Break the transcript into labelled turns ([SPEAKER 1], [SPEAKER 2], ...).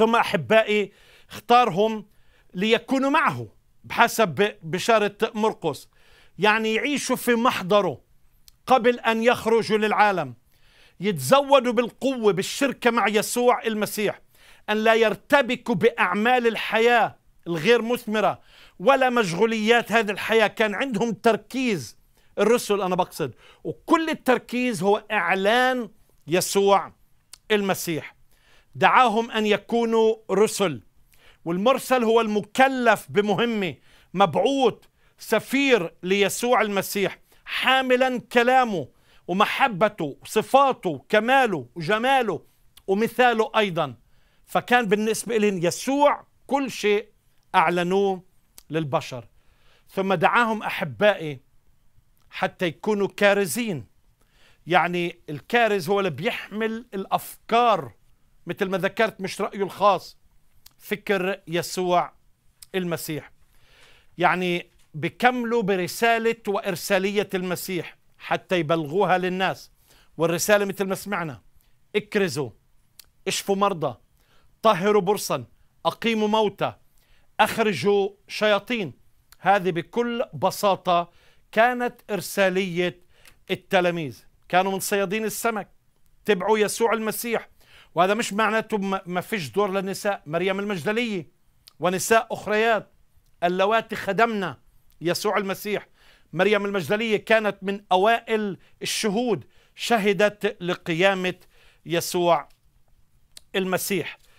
[SPEAKER 1] ثم أحبائي اختارهم ليكونوا معه بحسب بشارة مرقس يعني يعيشوا في محضره قبل أن يخرجوا للعالم يتزودوا بالقوة بالشركة مع يسوع المسيح أن لا يرتبكوا بأعمال الحياة الغير مثمرة ولا مشغوليات هذه الحياة كان عندهم تركيز الرسل أنا بقصد وكل التركيز هو إعلان يسوع المسيح دعاهم ان يكونوا رسل والمرسل هو المكلف بمهمه مبعوث سفير ليسوع المسيح حاملا كلامه ومحبته وصفاته كماله وجماله ومثاله ايضا فكان بالنسبه لهم يسوع كل شيء اعلنوه للبشر ثم دعاهم احبائي حتى يكونوا كارزين يعني الكارز هو اللي بيحمل الافكار مثل ما ذكرت مش رأيه الخاص فكر يسوع المسيح يعني بكملوا برسالة وإرسالية المسيح حتى يبلغوها للناس والرسالة مثل ما سمعنا اكرزوا اشفوا مرضى طهروا برصا أقيموا موتى أخرجوا شياطين هذه بكل بساطة كانت إرسالية التلاميذ كانوا من صيادين السمك تبعوا يسوع المسيح وهذا مش معناته ما فيش دور للنساء مريم المجدلية ونساء أخريات اللواتي خدمنا يسوع المسيح مريم المجدلية كانت من أوائل الشهود شهدت لقيامة يسوع المسيح